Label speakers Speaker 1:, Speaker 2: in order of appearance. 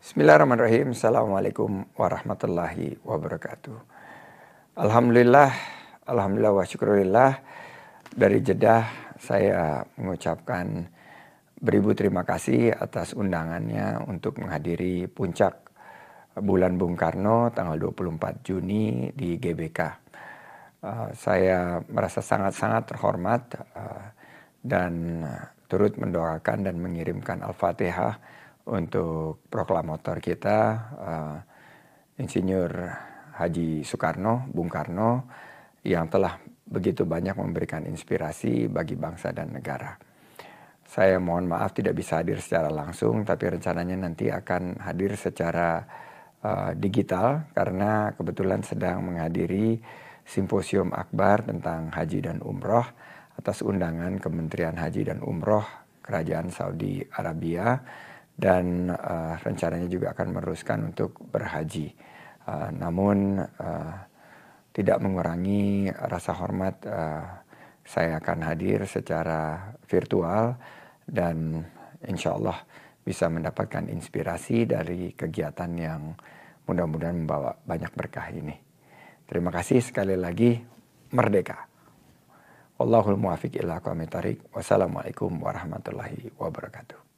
Speaker 1: Bismillahirrahmanirrahim. Assalamualaikum warahmatullahi wabarakatuh. Alhamdulillah, alhamdulillah wa syukurillah. Dari Jeddah saya mengucapkan beribu terima kasih atas undangannya untuk menghadiri puncak bulan Bung Karno tanggal 24 Juni di GBK. Uh, eh, saya merasa sangat-sangat terhormat uh, dan turut mendoakan dan mengirimkan Al-Fatihah untuk proklamator kita uh, Insinyur Haji Soekarno, Bung Karno yang telah begitu banyak memberikan inspirasi bagi bangsa dan negara. Saya mohon maaf tidak bisa hadir secara langsung, tapi rencananya nanti akan hadir secara uh, digital karena kebetulan sedang menghadiri simposium akbar tentang haji dan umroh atas undangan Kementerian Haji dan Umroh Kerajaan Saudi Arabia dan uh, rencananya juga akan meneruskan untuk berhaji. Uh, namun uh, tidak mengurangi rasa hormat uh, saya akan hadir secara virtual dan insya Allah bisa mendapatkan inspirasi dari kegiatan yang mudah-mudahan membawa banyak berkah ini. Terima kasih sekali lagi. Merdeka. Wallahul muafiq ila Wassalamualaikum warahmatullahi wabarakatuh.